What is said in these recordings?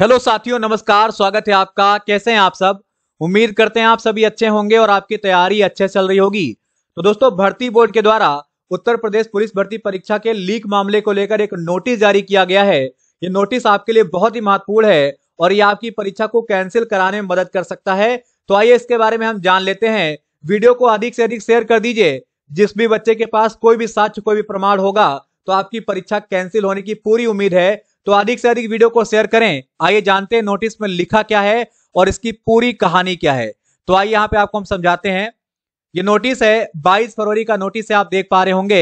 hello साथियों नमस्कार स्वागत है आपका कैसे हैं आप सब उम्मीद करते हैं आप सभी अच्छे होंगे और आपकी तैयारी अच्छे चल रही होगी तो दोस्तों भर्ती बोर्ड के द्वारा उत्तर प्रदेश पुलिस भर्ती परीक्षा के लीक मामले को लेकर एक नोटिस जारी किया गया है ये नोटिस आपके लिए बहुत ही महत्वपूर्ण है और ये आपकी परीक्षा को कैंसिल कराने में मदद कर सकता है तो आइए इसके बारे में हम जान लेते हैं वीडियो को अधिक से अधिक शेयर कर दीजिए जिस भी बच्चे के पास कोई भी साक्ष्य कोई भी प्रमाण होगा तो आपकी परीक्षा कैंसिल होने की पूरी उम्मीद है तो अधिक से अधिक वीडियो को शेयर करें आइए जानते हैं नोटिस में लिखा क्या है और इसकी पूरी कहानी क्या है तो आइए यहाँ पे आपको हम समझाते हैं ये नोटिस है 22 फरवरी का नोटिस है आप देख पा रहे होंगे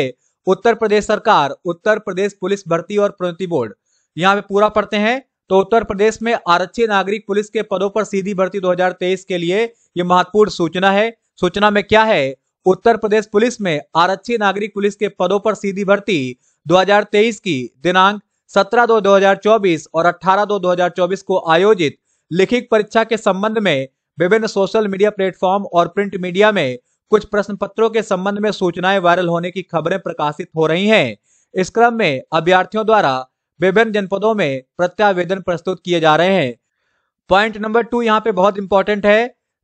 उत्तर प्रदेश सरकार उत्तर प्रदेश पुलिस भर्ती और प्रोन्नति बोर्ड यहाँ पे पूरा पढ़ते हैं तो उत्तर प्रदेश में आरक्षी नागरिक पुलिस के पदों पर सीधी भर्ती दो के लिए ये महत्वपूर्ण सूचना है सूचना में क्या है उत्तर प्रदेश पुलिस में आरक्षी नागरिक पुलिस के पदों पर सीधी भर्ती 2023 की दिनांक 17 दो 2024 और 18 दो 2024 को आयोजित लिखित परीक्षा के संबंध में विभिन्न सोशल मीडिया प्लेटफॉर्म और प्रिंट मीडिया में कुछ प्रश्न पत्रों के संबंध में सूचनाएं वायरल होने की खबरें प्रकाशित हो रही हैं इस क्रम में अभ्यर्थियों द्वारा विभिन्न जनपदों में प्रत्यावेदन प्रस्तुत किए जा रहे हैं पॉइंट नंबर टू यहाँ पे बहुत इंपॉर्टेंट है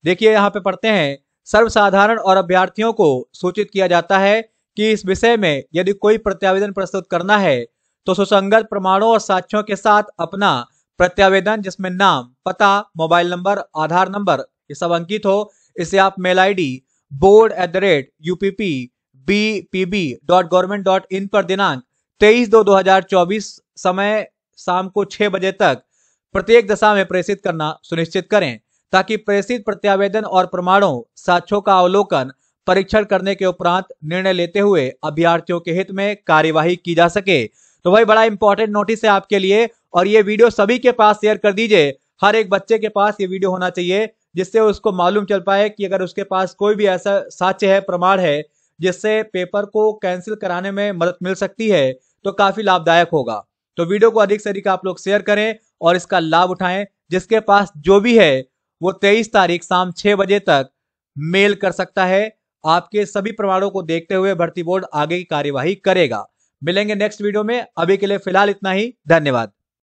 देखिए यहाँ पे पढ़ते हैं सर्वसाधारण और अभ्यर्थियों को सूचित किया जाता है कि इस विषय में यदि कोई प्रत्यावेदन प्रस्तुत करना है तो सुसंगत प्रमाणों और साक्ष्यों के साथ अपना प्रत्यावेदन जिसमें नाम पता मोबाइल नंबर आधार नंबर ये सब अंकित हो इसे आप mail ID board at the rate UPP B P B dot government dot in पर दिनांक तेईस दो दो हजार चौबीस समय शाम को छह बजे तक प्रत्येक दशा में प्रेषित करना सुनिश्चित करें ताकि प्रेषित प्रत्यावेदन और प्रमाणों साक्ष्यों का अवलोकन परीक्षण करने के उपरांत निर्णय लेते हुए अभ्यर्थियों के हित में कार्यवाही की जा सके तो भाई बड़ा इंपॉर्टेंट नोटिस है आपके लिए और ये वीडियो सभी के पास शेयर कर दीजिए हर एक बच्चे के पास ये वीडियो होना चाहिए जिससे उसको मालूम चल पाए कि अगर उसके पास कोई भी ऐसा साक्ष्य है प्रमाण है जिससे पेपर को कैंसिल कराने में मदद मिल सकती है तो काफी लाभदायक होगा तो वीडियो को अधिक से अधिक आप लोग शेयर करें और इसका लाभ उठाएं जिसके पास जो भी है वो तेईस तारीख शाम छह बजे तक मेल कर सकता है आपके सभी प्रमाणों को देखते हुए भर्ती बोर्ड आगे की कार्यवाही करेगा मिलेंगे नेक्स्ट वीडियो में अभी के लिए फिलहाल इतना ही धन्यवाद